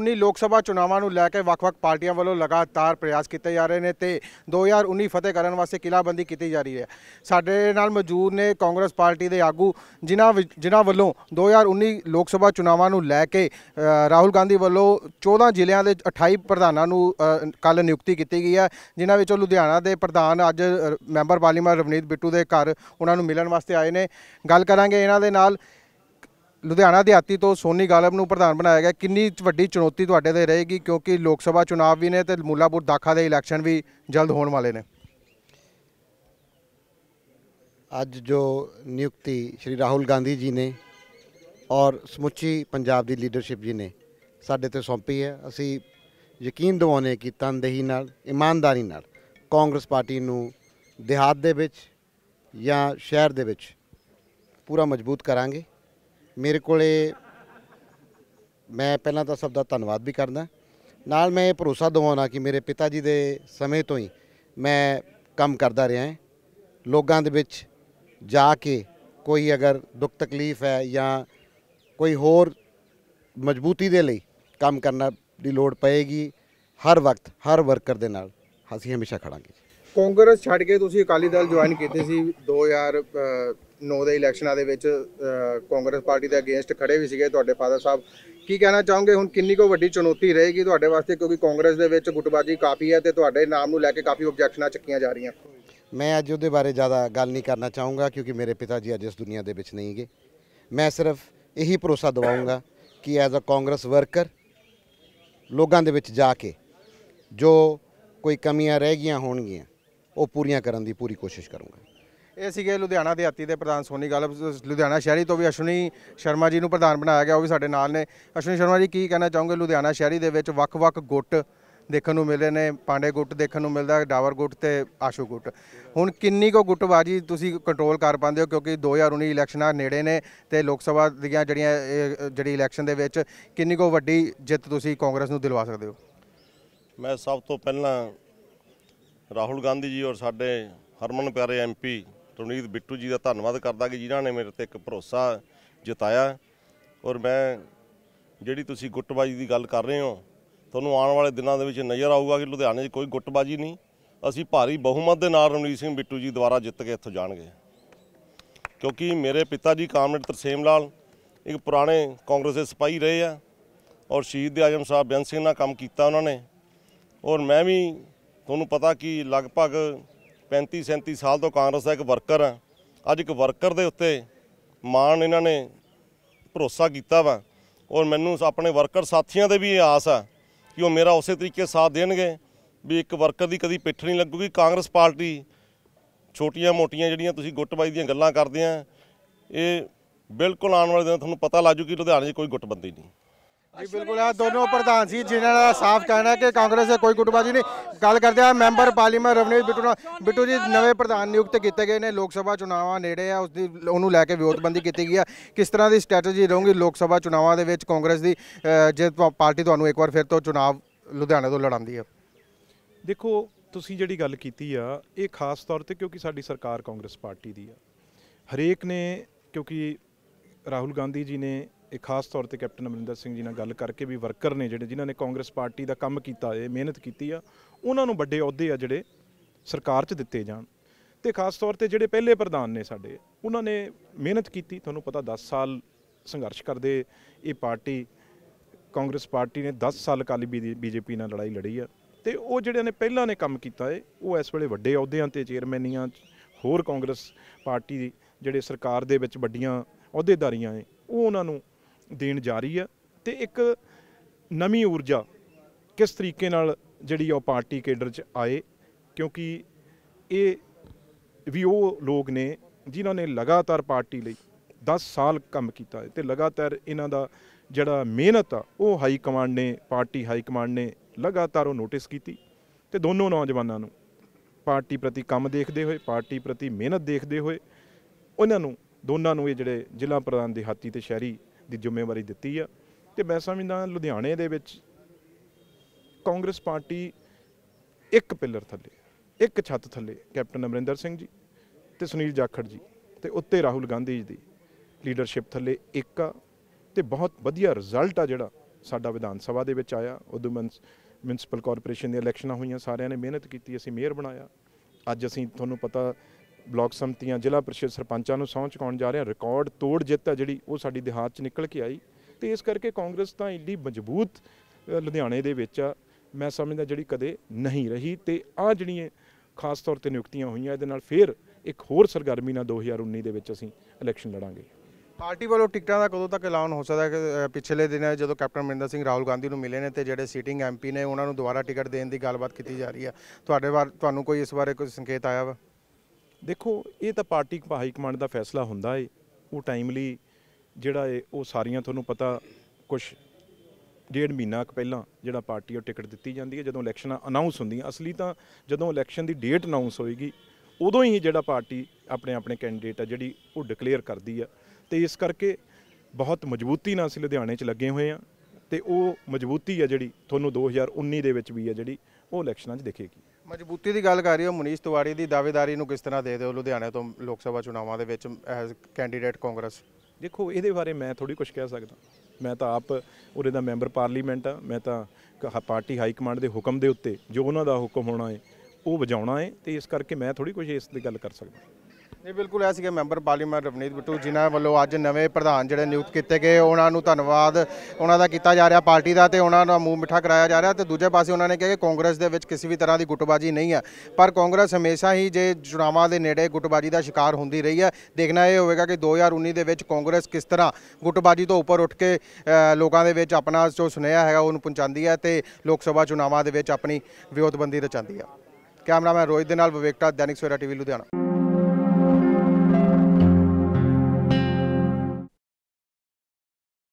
2019 ਲੋਕ ਸਭਾ ਚੁਣਾਵਾਂ ਨੂੰ ਲੈ ਕੇ ਵੱਖ-ਵੱਖ ਪਾਰਟੀਆਂ ਵੱਲੋਂ ਲਗਾਤਾਰ ਪ੍ਰਯਾਸ ਕੀਤੇ ਜਾ ਰਹੇ ਨੇ ਤੇ 2019 ਫਤਿਹ ਕਰਨ ਵਾਸਤੇ ਕਿਲਾਬੰਦੀ ਕੀਤੀ ਜਾ ਰਹੀ ਹੈ ਸਾਡੇ ਨਾਲ ਮੌਜੂਦ ਨੇ ਕਾਂਗਰਸ ਪਾਰਟੀ ਦੇ ਆਗੂ ਜਿਨ੍ਹਾਂ ਜਿਨ੍ਹਾਂ ਵੱਲੋਂ 2019 ਲੋਕ ਸਭਾ ਚੁਣਾਵਾਂ ਨੂੰ ਲੈ ਕੇ ਰਾਹੁਲ ਗਾਂਧੀ ਵੱਲੋਂ 14 ਜ਼ਿਲ੍ਹਿਆਂ ਦੇ 28 ਪ੍ਰਧਾਨਾਂ ਨੂੰ ਕੱਲ ਨਿਯੁਕਤੀ ਕੀਤੀ ਗਈ ਹੈ ਜਿਨ੍ਹਾਂ ਵਿੱਚੋਂ ਲੁਧਿਆਣਾ ਦੇ ਪ੍ਰਧਾਨ ਅੱਜ ਮੈਂਬਰ ਪਾਰਲੀਮੈਂਟ ਰਵਨੀਤ ਬਿੱਟੂ ਦੇ ਘਰ ਉਹਨਾਂ ਨੂੰ ਮਿਲਣ ਵਾਸਤੇ ਆਏ ਨੇ ਗੱਲ ਕਰਾਂਗੇ ਇਹਨਾਂ ਦੇ ਨਾਲ ਲੁਧਿਆਣਾ ਦਿਹਾਤੀ ਤੋਂ ਸੋਨੀ ਗਾਲਬ ਨੂੰ ਪ੍ਰਧਾਨ ਬਣਾਇਆ ਗਿਆ ਕਿੰਨੀ ਵੱਡੀ ਚੁਣੌਤੀ ਤੁਹਾਡੇ ਤੇ ਰਹੇਗੀ ਕਿਉਂਕਿ ਲੋਕ ਸਭਾ ਚੋਣਾਂ ਵੀ ਨੇ ਤੇ ਮੂਲਾਪੁਰ ਦਾਖਾ ਦੇ ਇਲੈਕਸ਼ਨ ਵੀ ਜਲਦ ਹੋਣ ਵਾਲੇ ਨੇ ਅੱਜ ਜੋ ਨਿਯੁਕਤੀ ਸ਼੍ਰੀ ਰਾਹੁਲ ਗਾਂਧੀ ਜੀ ਨੇ ਔਰ ਸਮੁੱਚੀ ਪੰਜਾਬ ਦੀ ਲੀਡਰਸ਼ਿਪ ਜੀ ਨੇ ਸਾਡੇ ਤੇ ਸੌਂਪੀ ਹੈ ਅਸੀਂ ਯਕੀਨ ਦਿਵਾਉਨੇ ਕਿ ਤਨਦੇਹੀ ਨਾਲ ਇਮਾਨਦਾਰੀ ਨਾਲ ਕਾਂਗਰਸ ਪਾਰਟੀ ਨੂੰ ਦਿਹਾਤ ਦੇ ਵਿੱਚ ਜਾਂ ਸ਼ਹਿਰ ਦੇ ਵਿੱਚ ਪੂਰਾ ਮਜ਼ਬੂਤ ਕਰਾਂਗੇ ਮੇਰੇ ਕੋਲੇ ਮੈਂ ਪਹਿਲਾਂ ਤਾਂ ਸਭ ਦਾ ਧੰਨਵਾਦ ਵੀ ਕਰਦਾ ਨਾਲ ਮੈਂ ਇਹ ਭਰੋਸਾ ਦਿਵਾਉਣਾ ਕਿ ਮੇਰੇ ਪਿਤਾ ਜੀ ਦੇ ਸਮੇਂ ਤੋਂ ਹੀ ਮੈਂ ਕੰਮ ਕਰਦਾ ਰਿਹਾ ਹਾਂ ਲੋਕਾਂ ਦੇ ਵਿੱਚ ਜਾ ਕੇ ਕੋਈ ਅਗਰ ਦੁੱਖ ਤਕਲੀਫ ਹੈ ਜਾਂ ਕੋਈ ਹੋਰ ਮਜ਼ਬੂਤੀ ਦੇ ਲਈ ਕੰਮ ਕਰਨਾ ਦੀ ਲੋੜ ਪਏਗੀ ਹਰ ਵਕਤ ਹਰ ਵਰਕਰ ਦੇ ਨਾਲ ਅਸੀਂ ਹਮੇਸ਼ਾ ਖੜਾਂਗੇ ਕਾਂਗਰਸ ਛੱਡ ਕੇ ਤੁਸੀਂ ਅਕਾਲੀ ਦਲ ਜੁਆਇਨ ਕੀਤੇ ਸੀ 2000 ਨੋ ਦੇ ਇਲੈਕਸ਼ਨਾਂ ਦੇ ਵਿੱਚ ਕਾਂਗਰਸ ਪਾਰਟੀ ਦੇ ਅਗੇਂਸਟ ਖੜੇ ਵੀ ਸੀਗੇ ਤੁਹਾਡੇ ਫਾਦਰ ਸਾਹਿਬ ਕੀ ਕਹਿਣਾ ਚਾਹੋਗੇ ਹੁਣ ਕਿੰਨੀ ਕੋ ਵੱਡੀ ਚੁਣੌਤੀ ਰਹੇਗੀ ਤੁਹਾਡੇ ਵਾਸਤੇ ਕਿਉਂਕਿ ਕਾਂਗਰਸ ਦੇ ਵਿੱਚ ਗੁੱਟਬਾਜੀ ਕਾਫੀ ਹੈ ਤੇ ਤੁਹਾਡੇ ਨਾਮ ਨੂੰ ਲੈ ਕੇ ਕਾਫੀ ਆਬਜੈਕਸ਼ਨਾਂ ਚੱਕੀਆਂ ਜਾ ਰਹੀਆਂ ਮੈਂ ਅੱਜ ਉਹਦੇ ਬਾਰੇ ਜ਼ਿਆਦਾ ਗੱਲ ਨਹੀਂ ਕਰਨਾ ਚਾਹੂੰਗਾ ਕਿਉਂਕਿ ਮੇਰੇ ਪਿਤਾ ਜੀ ਅੱਜ ਇਸ ਦੁਨੀਆ ਦੇ ਵਿੱਚ ਨਹੀਂਗੇ ਮੈਂ ਸਿਰਫ ਇਹੀ ਭਰੋਸਾ ਦਿਵਾਉਂਗਾ ਕਿ ਐਜ਼ ਅ ਕਾਂਗਰਸ ਵਰਕਰ ਲੋਕਾਂ ਦੇ ਵਿੱਚ ਜਾ ਕੇ ਜੋ ਕੋਈ ਕਮੀਆਂ ਰਹਿ ਗਈਆਂ ਹੋਣਗੀਆਂ ਉਹ ਪੂਰੀਆਂ ਕਰਨ ਦੀ ਪੂਰੀ ਕੋਸ਼ਿਸ਼ ਕਰੂੰਗਾ ਇਹ ਸੀਗੇ ਲੁਧਿਆਣਾ ਦੇ ਹੱਤੀ ਦੇ ਪ੍ਰਧਾਨ ਸੋਨੀ ਗੱਲ ਲੁਧਿਆਣਾ ਸ਼ਹਿਰੀ ਤੋਂ ਵੀ ਅਸ਼ਵਨੀ ਸ਼ਰਮਾ ਜੀ ਨੂੰ ਪ੍ਰਧਾਨ ਬਣਾਇਆ ਗਿਆ ਉਹ ਵੀ ਸਾਡੇ ਨਾਲ ਨੇ ਅਸ਼ਵਨੀ ਸ਼ਰਮਾ ਜੀ ਕੀ ਕਹਿਣਾ ਚਾਹੋਗੇ ਲੁਧਿਆਣਾ ਸ਼ਹਿਰੀ ਦੇ ਵਿੱਚ ਵੱਖ-ਵੱਖ ਗੁੱਟ ਦੇਖਣ ਨੂੰ ਮਿਲੇ ਨੇ ਪਾਂਡੇ ਗੁੱਟ ਦੇਖਣ ਨੂੰ ਮਿਲਦਾ ਡਾਵਰ ਗੁੱਟ ਤੇ ਆਸ਼ੂ ਗੁੱਟ ਹੁਣ ਕਿੰਨੀ ਕੋ ਗੁੱਟਬਾਜੀ ਤੁਸੀਂ ਕੰਟਰੋਲ ਕਰ ਪਾਉਂਦੇ ਹੋ ਕਿਉਂਕਿ 2019 ਇਲੈਕਸ਼ਨਾਂ ਨੇੜੇ ਨੇ ਤੇ ਲੋਕ ਸਭਾ ਦੀਆਂ ਜਿਹੜੀਆਂ ਜਿਹੜੀ ਇਲੈਕਸ਼ਨ ਦੇ ਵਿੱਚ ਕਿੰਨੀ ਕੋ ਵੱਡੀ ਜਿੱਤ ਤੁਸੀਂ ਕਾਂਗਰਸ ਨੂੰ ਦਿਲਵਾ ਸਕਦੇ ਹੋ ਮੈਂ ਸਭ ਤੋਂ ਪਹਿਲਾਂ ਰਾਹੁਲ ਗਾਂਧੀ ਜੀ ਔਰ ਸਾਡੇ ਹਰਮਨ ਪਿਆਰੇ ਐਮਪੀ ਰੁਨੀਤ ਬਿੱਟੂ ਜੀ ਦਾ ਧੰਨਵਾਦ ਕਰਦਾ ਕਿ ਜਿਨ੍ਹਾਂ ਨੇ ਮੇਰੇ ਤੇ ਇੱਕ ਭਰੋਸਾ ਜਤਾਇਆ ਔਰ ਮੈਂ ਜਿਹੜੀ ਤੁਸੀਂ ਗੁੱਟਬਾਜੀ ਦੀ ਗੱਲ ਕਰ ਰਹੇ ਹੋ ਤੁਹਾਨੂੰ ਆਉਣ ਵਾਲੇ ਦਿਨਾਂ ਦੇ ਵਿੱਚ ਨਜ਼ਰ ਆਊਗਾ ਕਿ ਲੁਧਿਆਣੇ 'ਚ ਕੋਈ ਗੁੱਟਬਾਜੀ ਨਹੀਂ ਅਸੀਂ ਭਾਰੀ ਬਹੁਮਤ ਦੇ ਨਾਲ ਰਣਜੀਤ ਸਿੰਘ ਬਿੱਟੂ ਜੀ ਦੁਆਰਾ ਜਿੱਤ ਕੇ ਇੱਥੋਂ ਜਾਣਗੇ ਕਿਉਂਕਿ ਮੇਰੇ ਪਿਤਾ ਜੀ ਕਾਮਰੇਡ ਤਰਸੇਮ ਲਾਲ ਇੱਕ ਪੁਰਾਣੇ ਕਾਂਗਰਸ ਦੇ ਸਿਪਾਹੀ ਰਹੇ ਆ ਔਰ ਸ਼ਹੀਦ ਦੇ ਆਜਮ ਸਾਹਿਬ ਬੈਂਸ ਸਿੰਘ ਨਾਲ ਕੰਮ ਕੀਤਾ ਉਹਨਾਂ ਨੇ ਔਰ ਮੈਂ ਵੀ ਤੁਹਾਨੂੰ ਪਤਾ ਕਿ ਲਗਭਗ 35 37 ਸਾਲ ਤੋਂ ਕਾਂਗਰਸ ਦਾ ਇੱਕ ਵਰਕਰ ਆ ਅੱਜ ਇੱਕ ਵਰਕਰ ਦੇ ਉੱਤੇ ਮਾਣ ਇਹਨਾਂ ਨੇ ਭਰੋਸਾ ਕੀਤਾ ਵਾ ਔਰ ਮੈਨੂੰ ਆਪਣੇ ਵਰਕਰ ਸਾਥੀਆਂ ਦੇ ਵੀ ਆਸ ਆ ਕਿ ਉਹ ਮੇਰਾ ਉਸੇ ਤਰੀਕੇ ਸਾਥ ਦੇਣਗੇ ਵੀ ਇੱਕ ਵਰਕਰ ਦੀ ਕਦੀ ਪਿੱਠ ਨਹੀਂ ਲੱਗੂਗੀ ਕਾਂਗਰਸ ਪਾਰਟੀ ਛੋਟੀਆਂ-ਮੋਟੀਆਂ ਜਿਹੜੀਆਂ ਤੁਸੀਂ ਗੁੱਟਬਾਈ ਦੀਆਂ ਗੱਲਾਂ ਕਰਦੇ ਆ ਇਹ ਬਿਲਕੁਲ ਆਉਣ ਵਾਲੇ ਦਿਨ ਤੁਹਾਨੂੰ ਪਤਾ ਲੱਜੂ ਕਿ ਲੁਧਿਆਣੇ 'ਚ ਕੋਈ ਗੁੱਟਬੰਦੀ ਨਹੀਂ ਜੀ ਬਿਲਕੁਲ ਆ ਦੋਨੋਂ ਪ੍ਰਧਾਨ ਸੀ ਜਿਨ੍ਹਾਂ ਦਾ ਸਾਫ਼ ਕਹਿਣਾ ਹੈ ਕਿ ਕਾਂਗਰਸ ਦੇ ਕੋਈ ਗੁੱਟਬਾਜ਼ੀ ਨਹੀਂ ਗੱਲ ਕਰਦੇ ਆ ਮੈਂਬਰ ਪਾਰਲੀਮੈਂਟ ਰਵਨੀਤ ਬਿੱਟੂ ਨਾਲ ਬਿੱਟੂ ਜੀ ਨਵੇਂ ਪ੍ਰਧਾਨ ਨਿਯੁਕਤ ਕੀਤੇ ਗਏ ਨੇ ਲੋਕ ਸਭਾ ਚੁਣਾਵਾਂ ਨੇੜੇ ਆ ਉਸ ਦੀ ਉਹਨੂੰ ਲੈ ਕੇ ਵਿਉਂਤਬੰਦੀ ਕੀਤੀ ਗਈ ਆ ਕਿਸ ਤਰ੍ਹਾਂ ਦੀ ਸਟ੍ਰੈਟਜੀ ਰਹੂਗੀ ਲੋਕ ਸਭਾ ਚੁਣਾਵਾਂ ਦੇ ਵਿੱਚ ਕਾਂਗਰਸ ਦੀ ਜੇ ਪਾਰਟੀ ਤੁਹਾਨੂੰ ਇੱਕ ਵਾਰ ਫਿਰ ਤੋਂ ਚੁਣਾਵ ਲੁਧਿਆਣੇ ਤੋਂ ਲੜਾਉਂਦੀ ਆ ਦੇਖੋ ਤੁਸੀਂ ਜਿਹੜੀ ਗੱਲ ਕੀਤੀ ਆ ਇਹ ਖਾਸ ਤੌਰ ਤੇ ਕਿਉਂਕਿ ਸਾਡੀ ਸਰਕਾਰ ਕਾਂਗਰਸ ਪਾਰਟੀ ਦੀ ਆ ਹਰੇਕ ਨੇ ਕਿਉਂਕਿ ਰਾਹੁਲ ਗਾਂਧੀ ਜੀ ਨੇ ਇਹ ਖਾਸ ਤੌਰ ਤੇ ਕੈਪਟਨ ਅਮਰਿੰਦਰ ਸਿੰਘ ਜੀ ਨਾਲ ਗੱਲ ਕਰਕੇ ਵੀ ਵਰਕਰ ਨੇ ਜਿਹੜੇ ਜਿਨ੍ਹਾਂ ਨੇ ਕਾਂਗਰਸ ਪਾਰਟੀ ਦਾ ਕੰਮ ਕੀਤਾ ਹੈ ਮਿਹਨਤ ਕੀਤੀ ਆ ਉਹਨਾਂ ਨੂੰ ਵੱਡੇ ਅਹੁਦੇ ਆ ਜਿਹੜੇ ਸਰਕਾਰ 'ਚ ਦਿੱਤੇ ਜਾਣ ਤੇ ਖਾਸ ਤੌਰ ਤੇ ਜਿਹੜੇ ਪਹਿਲੇ ਪ੍ਰਧਾਨ ਨੇ ਸਾਡੇ ਉਹਨਾਂ ਨੇ ਮਿਹਨਤ ਕੀਤੀ ਤੁਹਾਨੂੰ ਪਤਾ 10 ਸਾਲ ਸੰਘਰਸ਼ ਕਰਦੇ ਇਹ ਪਾਰਟੀ ਕਾਂਗਰਸ ਪਾਰਟੀ ਨੇ 10 ਸਾਲ ਕਾਲੀ ਬੀਜੇਪੀ ਨਾਲ ਲੜਾਈ ਲੜੀ ਆ ਤੇ ਉਹ ਜਿਹੜਿਆਂ ਨੇ ਪਹਿਲਾਂ ਨੇ ਕੰਮ ਕੀਤਾ ਏ ਉਹ ਇਸ ਵੇਲੇ ਵੱਡੇ ਅਹੁਦਿਆਂ ਤੇ ਚੇਅਰਮੈਨੀਆਂ ਹੋਰ ਕਾਂਗਰਸ ਪਾਰਟੀ ਜਿਹੜੇ ਸਰਕਾਰ ਦੇ ਵਿੱਚ ਵੱਡੀਆਂ ਅਹੁਦੇਦਾਰੀਆਂ ਏ ਉਹ ਉਹਨਾਂ ਨੂੰ ਦੇਣ ਜਾ ਰਹੀ ਹੈ ਤੇ ਇੱਕ ਨਵੀਂ ਊਰਜਾ ਕਿਸ ਤਰੀਕੇ ਨਾਲ ਜਿਹੜੀ ਉਹ ਪਾਰਟੀ ਕੇਡਰ 'ਚ ਆਏ ਕਿਉਂਕਿ ਇਹ ਵੀ ਉਹ ਲੋਕ ਨੇ ਜਿਨ੍ਹਾਂ ਨੇ ਲਗਾਤਾਰ ਪਾਰਟੀ ਲਈ 10 ਸਾਲ ਕੰਮ ਕੀਤਾ ਤੇ ਲਗਾਤਾਰ ਇਹਨਾਂ ਦਾ ਜਿਹੜਾ ਮਿਹਨਤ ਆ ਉਹ ਹਾਈ ਕਮਾਂਡ ਨੇ ਪਾਰਟੀ ਹਾਈ ਕਮਾਂਡ ਨੇ ਲਗਾਤਾਰ ਉਹ ਨੋਟਿਸ ਕੀਤੀ ਤੇ ਦੋਨੋਂ ਨੌਜਵਾਨਾਂ ਨੂੰ ਪਾਰਟੀ ਪ੍ਰਤੀ ਕੰਮ ਦੇਖਦੇ ਹੋਏ ਪਾਰਟੀ ਪ੍ਰਤੀ ਮਿਹਨਤ ਦੇਖਦੇ ਹੋਏ ਉਹਨਾਂ ਨੂੰ ਦੋਨਾਂ ਨੂੰ ਇਹ ਜਿਹੜੇ ਜ਼ਿਲ੍ਹਾ ਪ੍ਰਧਾਨ ਦਿਹਾਤੀ ਤੇ ਸ਼ਹਿਰੀ ਦੀ ਜ਼ਿੰਮੇਵਾਰੀ ਦਿੱਤੀ ਆ ਤੇ ਮੈਂ ਸਮਝਦਾ ਲੁਧਿਆਣੇ ਦੇ ਵਿੱਚ ਕਾਂਗਰਸ ਪਾਰਟੀ ਇੱਕ ਪਿੱਲਰ ਥੱਲੇ ਇੱਕ ਛੱਤ ਥੱਲੇ ਕੈਪਟਨ ਅਮਰਿੰਦਰ ਸਿੰਘ ਜੀ ਤੇ ਸੁਨੀਲ ਜਾਖੜ ਜੀ ਤੇ ਉੱਤੇ ਰਾਹੁਲ ਗਾਂਧੀ ਜੀ ਦੀ ਲੀਡਰਸ਼ਿਪ ਥੱਲੇ ਇੱਕ ਆ ਤੇ ਬਹੁਤ ਵਧੀਆ ਰਿਜ਼ਲਟ ਆ ਜਿਹੜਾ ਸਾਡਾ ਵਿਧਾਨ ਸਭਾ ਦੇ ਵਿੱਚ ਆਇਆ ਉਦੋਂ ਮਿਊਨਿਸਪਲ ਕਾਰਪੋਰੇਸ਼ਨ ਦੀਆਂ ਇਲੈਕਸ਼ਨਾਂ ਹੋਈਆਂ ਸਾਰਿਆਂ ਨੇ ਮਿਹਨਤ ਕੀਤੀ ਅਸੀਂ ਮੇਅਰ ਬਣਾਇਆ ਅੱਜ ਅਸੀਂ ਤੁਹਾਨੂੰ ਪਤਾ ਬਲਾਕ ਸੰਮਤੀਆਂ ਜ਼ਿਲ੍ਹਾ ਪ੍ਰੀਸ਼ਦ ਸਰਪੰਚਾਂ ਨੂੰ ਸੌਂਚ ਚੁਕਾਉਣ ਜਾ ਰਹੇ ਰਿਕਾਰਡ ਤੋੜ ਜਿੱਤ ਆ ਜਿਹੜੀ ਉਹ ਸਾਡੀ ਦਿਹਾਤ 'ਚ ਨਿਕਲ ਕੇ ਆਈ ਤੇ ਇਸ ਕਰਕੇ ਕਾਂਗਰਸ ਤਾਂ ਇੰਨੀ ਮਜ਼ਬੂਤ ਲੁਧਿਆਣੇ ਦੇ ਵਿੱਚ ਆ ਮੈਂ ਸਮਝਦਾ ਜਿਹੜੀ ਕਦੇ ਨਹੀਂ ਰਹੀ ਤੇ ਆ ਜਿਹੜੀਆਂ ਖਾਸ ਤੌਰ ਤੇ ਨਿਯੁਕਤੀਆਂ ਹੋਈਆਂ ਇਹਦੇ ਨਾਲ ਫੇਰ ਇੱਕ ਹੋਰ ਸਰਗਰਮੀ ਨਾਲ 2019 ਦੇ ਵਿੱਚ ਅਸੀਂ ਇਲੈਕਸ਼ਨ ਲੜਾਂਗੇ ਪਾਰਟੀ ਵੱਲੋਂ ਟਿਕਟਾਂ ਦਾ ਕਦੋਂ ਤੱਕ ਐਲਾਨ ਹੋ ਸਕਦਾ ਹੈ ਕਿ ਪਿਛਲੇ ਦਿਨ ਜਦੋਂ ਕੈਪਟਨ ਮਿੰਦਰ ਸਿੰਘ ਰਾਹੁਲ ਗਾਂਧੀ ਨੂੰ ਮਿਲੇ ਨੇ ਤੇ ਜਿਹੜੇ ਸੀਟਿੰਗ ਐਮਪੀ ਨੇ ਉਹਨਾਂ ਨੂੰ ਦੁਬਾਰਾ ਟਿਕਟ ਦੇਣ ਦੀ ਗੱਲਬਾਤ ਕੀਤੀ ਜਾ ਰਹੀ ਹੈ ਤੁਹਾਡੇ ਵੱਲ ਤੁਹਾਨੂੰ ਕੋਈ ਇਸ ਬਾਰੇ ਕੋਈ ਸੰਕੇਤ ਆਇਆ ਵਾ ਦੇਖੋ ਇਹ ਤਾਂ ਪਾਰਟੀ ਹਾਈ ਕਮਾਂਡ ਦਾ ਫੈਸਲਾ ਹੁੰਦਾ ਏ ਉਹ ਟਾਈਮਲੀ ਜਿਹੜਾ ਏ ਉਹ ਸਾਰੀਆਂ ਤੁਹਾਨੂੰ ਪਤਾ ਕੁਝ ਡੇਢ ਮਹੀਨਾ ਕ ਪਹਿਲਾਂ ਜਿਹੜਾ ਪਾਰਟੀ ਉਹ ਟਿਕਟ ਦਿੱਤੀ ਜਾਂਦੀ ਹੈ ਜਦੋਂ ਇਲੈਕਸ਼ਨ ਅਨਾਉਂਸ ਹੁੰਦੀਆਂ ਅਸਲੀ ਤਾਂ ਜਦੋਂ ਇਲੈਕਸ਼ਨ ਦੀ ਡੇਟ ਅਨਾਉਂਸ ਹੋਏਗੀ ਉਦੋਂ ਹੀ ਜਿਹੜਾ ਪਾਰਟੀ ਆਪਣੇ ਆਪਣੇ ਕੈਂਡੀਡੇਟ ਆ ਜਿਹੜੀ ਉਹ ਡਿਕਲੇਅਰ ਕਰਦੀ ਆ ਤੇ ਇਸ ਕਰਕੇ ਬਹੁਤ ਮਜ਼ਬੂਤੀ ਨਾਲ ਅਸੀਂ ਲੁਧਿਆਣੇ 'ਚ ਲੱਗੇ ਹੋਏ ਆ ਤੇ ਉਹ ਮਜ਼ਬੂਤੀ ਆ ਜਿਹੜੀ ਤੁਹਾਨੂੰ 2019 ਦੇ ਵਿੱਚ ਵੀ ਆ ਜਿਹੜੀ ਉਹ ਇਲੈਕਸ਼ਨਾਂ 'ਚ ਦਿਖੇਗੀ ਮਜ਼ਬੂਤੀ ਦੀ ਗੱਲ ਕਰ ਰਹੀ ਹੋ ਮਨੀਸ਼ ਤਿਵਾੜੀ ਦੀ ਦਾਅਵੇਦਾਰੀ ਨੂੰ ਕਿਸ ਤਰ੍ਹਾਂ ਦੇਖਦੇ ਹੋ ਲੁਧਿਆਣੇ ਤੋਂ ਲੋਕ ਸਭਾ ਚੋਣਾਵਾਂ ਦੇ ਵਿੱਚ ਐਜ਼ ਕੈਂਡੀਡੇਟ ਕਾਂਗਰਸ ਦੇਖੋ ਇਹਦੇ ਬਾਰੇ ਮੈਂ ਥੋੜੀ ਕੁਝ ਕਹਿ ਸਕਦਾ ਮੈਂ ਤਾਂ ਆਪ ਉਰੇ ਦਾ ਮੈਂਬਰ ਪਾਰਲੀਮੈਂਟ ਆ ਮੈਂ ਤਾਂ ਪਾਰਟੀ ਹਾਈ ਕਮਾਂਡ ਦੇ ਹੁਕਮ ਦੇ ਉੱਤੇ ਜੋ ਉਹਨਾਂ ਦਾ ਹੁਕਮ ਹੋਣਾ ਹੈ ਉਹ ਵਜਾਉਣਾ ਹੈ ਤੇ ਇਸ ਕਰਕੇ ਮੈਂ ਥੋੜੀ ਕੁਝ ਇਸ ਦੀ ਗੱਲ ਕਰ ਸਕਦਾ ਨਹੀਂ ਬਿਲਕੁਲ ਐ ਸੀਗੇ ਮੈਂਬਰ ਪਾਰਲੀਮੈਂਟ ਰਵਨੀਤ ਬਟੂ ਜਿਨ੍ਹਾਂ ਵੱਲੋਂ ਅੱਜ ਨਵੇਂ ਪ੍ਰਧਾਨ ਜਿਹੜੇ ਨਿਯੁਕਤ ਕੀਤੇ ਗਏ ਉਹਨਾਂ ਨੂੰ ਧੰਨਵਾਦ ਉਹਨਾਂ ਦਾ ਕੀਤਾ ਜਾ ਰਿਹਾ ਪਾਰਟੀ ਦਾ ਤੇ ਉਹਨਾਂ ਦਾ ਮੂੰਹ ਮਿੱਠਾ ਕਰਾਇਆ ਜਾ ਰਿਹਾ ਤੇ ਦੂਜੇ ਪਾਸੇ ਉਹਨਾਂ ਨੇ ਕਿਹਾ ਕਿ ਕਾਂਗਰਸ ਦੇ ਵਿੱਚ ਕਿਸੇ ਵੀ ਤਰ੍ਹਾਂ ਦੀ ਗੁੱਟਬਾਜੀ ਨਹੀਂ ਹੈ ਪਰ ਕਾਂਗਰਸ ਹਮੇਸ਼ਾ ਹੀ ਜੇ ਚੁਣਾਵਾਂ ਦੇ ਨੇੜੇ ਗੁੱਟਬਾਜੀ ਦਾ ਸ਼ਿਕਾਰ ਹੁੰਦੀ ਰਹੀ ਹੈ ਦੇਖਣਾ ਇਹ ਹੋਵੇਗਾ ਕਿ 2019 ਦੇ ਵਿੱਚ ਕਾਂਗਰਸ ਕਿਸ ਤਰ੍ਹਾਂ ਗੁੱਟਬਾਜੀ ਤੋਂ ਉੱਪਰ ਉੱਠ ਕੇ ਲੋਕਾਂ ਦੇ ਵਿੱਚ ਆਪਣਾ ਜੋ ਸੁਨੇਹਾ ਹੈਗਾ ਉਹਨੂੰ ਪਹੁੰਚਾਉਂਦੀ ਹੈ ਤੇ ਲੋਕ ਸਭਾ ਚੁਣਾਵਾਂ ਦੇ ਵਿੱਚ ਆਪਣੀ ਵਿਰੋਧਬੰਦੀ ਰਚਾਉਂਦੀ ਹੈ ਕੈਮਰਾਮੈਨ ਰੋਹਿਤ ਦੇ ਨਾਲ ਵਿਵੇਕਟਾ ਦੈਨਿਕ ਸਵੇਰਾ ਟੀਵੀ ਲੁਧਿਆਣਾ